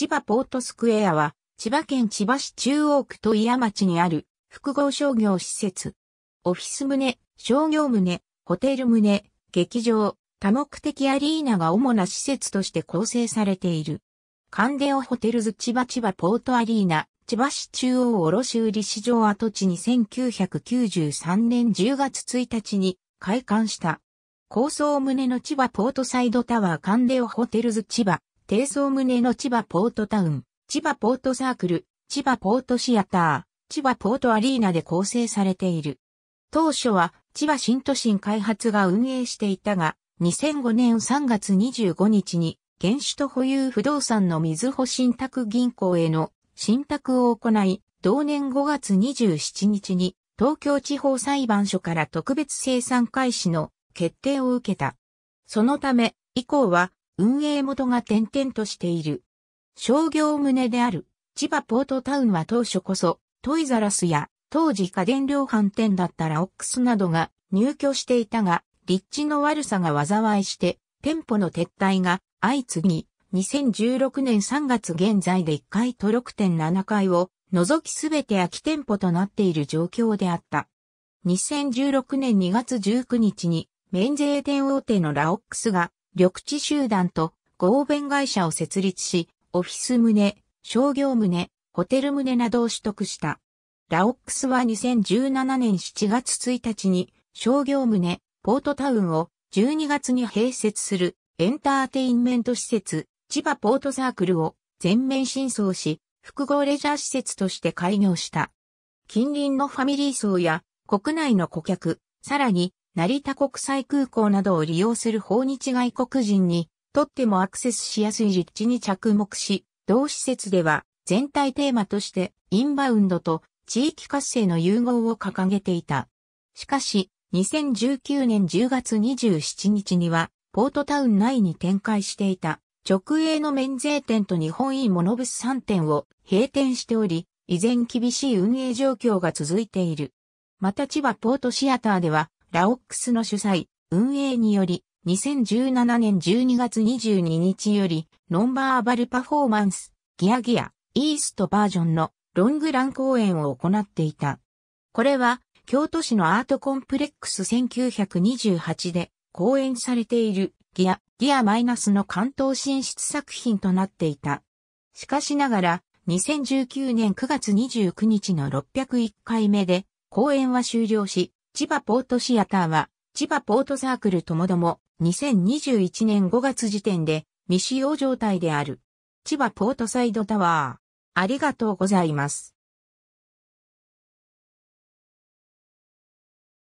千葉ポートスクエアは、千葉県千葉市中央区戸屋町にある複合商業施設。オフィス棟、商業棟、ホテル棟、劇場、多目的アリーナが主な施設として構成されている。カンデオホテルズ千葉千葉ポートアリーナ、千葉市中央卸売市場跡地に1993年10月1日に開館した。高層棟の千葉ポートサイドタワーカンデオホテルズ千葉低層棟の千葉ポートタウン、千葉ポートサークル、千葉ポートシアター、千葉ポートアリーナで構成されている。当初は千葉新都心開発が運営していたが、2005年3月25日に原首と保有不動産の水保信託銀行への信託を行い、同年5月27日に東京地方裁判所から特別生産開始の決定を受けた。そのため、以降は運営元が転々としている。商業棟である千葉ポートタウンは当初こそトイザラスや当時家電量販店だったらオックスなどが入居していたが、立地の悪さが災いして店舗の撤退が相次ぎ、2016年3月現在で1階と6.7階を除きすべて空き店舗となっている状況であった。2016年2月19日に免税店大手のラオックスが緑地集団と合弁会社を設立し、オフィス棟、商業棟、ホテル棟などを取得した。ラオックスは2017年7月1日に商業棟、ポートタウンを12月に併設するエンターテインメント施設、千葉ポートサークルを全面新装し、複合レジャー施設として開業した。近隣のファミリー層や国内の顧客、さらに成田国際空港などを利用する訪日外国人にとってもアクセスしやすい立地に着目し、同施設では全体テーマとしてインバウンドと地域活性の融合を掲げていた。しかし、2019年10月27日には、ポートタウン内に展開していた直営の免税店と日本イモノブス3店を閉店しており、依然厳しい運営状況が続いている。また千葉ポートシアターでは、ラオックスの主催、運営により、2017年12月22日より、ノンバーバルパフォーマンス、ギアギア、イーストバージョンのロングラン公演を行っていた。これは、京都市のアートコンプレックス1928で公演されているギア、ギアマイナスの関東進出作品となっていた。しかしながら、2019年9月29日の601回目で公演は終了し、千葉ポートシアターは、千葉ポートサークルともども、2021年5月時点で未使用状態である。千葉ポートサイドタワー。ありがとうございます。